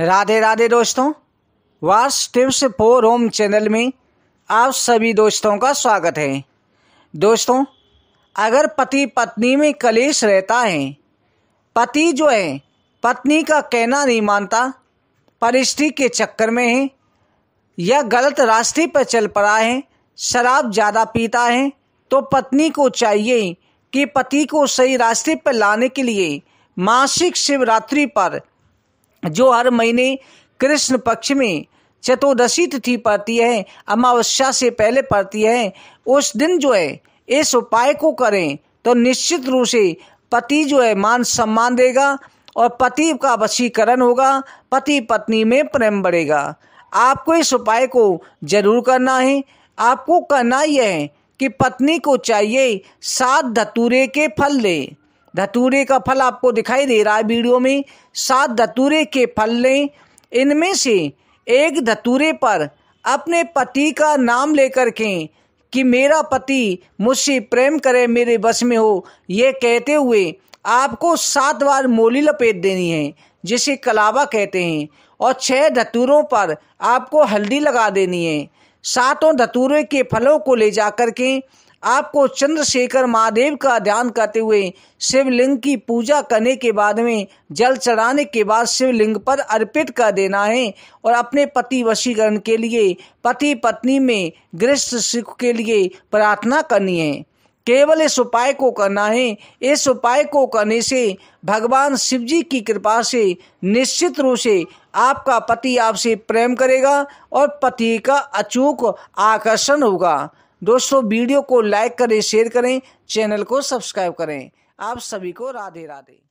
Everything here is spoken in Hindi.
राधे राधे दोस्तों वास टिप्स फोर होम चैनल में आप सभी दोस्तों का स्वागत है दोस्तों अगर पति पत्नी में कलेश रहता है पति जो है पत्नी का कहना नहीं मानता परिस्थिति के चक्कर में है या गलत रास्ते पर चल पड़ा है शराब ज़्यादा पीता है तो पत्नी को चाहिए कि पति को सही रास्ते पर लाने के लिए मासिक शिवरात्रि पर जो हर महीने कृष्ण पक्ष में चतुर्दशी तिथि पड़ती है अमावस्या से पहले पड़ती है उस दिन जो है इस उपाय को करें तो निश्चित रूप से पति जो है मान सम्मान देगा और पति का वशीकरण होगा पति पत्नी में प्रेम बढ़ेगा आपको इस उपाय को जरूर करना है आपको करना यह है कि पत्नी को चाहिए सात धतूरे के फल दें धतूरे का फल आपको दिखाई दे रहा है वीडियो में सात धतूरे के फल लें इनमें से एक धतूरे पर अपने पति का नाम लेकर के कि मेरा पति मुझसे प्रेम करे मेरे बस में हो ये कहते हुए आपको सात बार मोली लपेट देनी है जिसे कलावा कहते हैं और छह धतूरों पर आपको हल्दी लगा देनी है सातों धतूरे के फलों को ले जाकर के आपको चंद्रशेखर महादेव का ध्यान करते हुए शिवलिंग की पूजा करने के बाद में जल चढ़ाने के बाद शिवलिंग पर अर्पित कर देना है और अपने पति वशीकरण के लिए पति पत्नी में गृहस्थ सुख के लिए प्रार्थना करनी है केवल इस उपाय को करना है इस उपाय को करने से भगवान शिव जी की कृपा से निश्चित रूप से आपका पति आपसे प्रेम करेगा और पति का अचूक आकर्षण होगा दोस्तों वीडियो को लाइक करें शेयर करें चैनल को सब्सक्राइब करें आप सभी को राधे राधे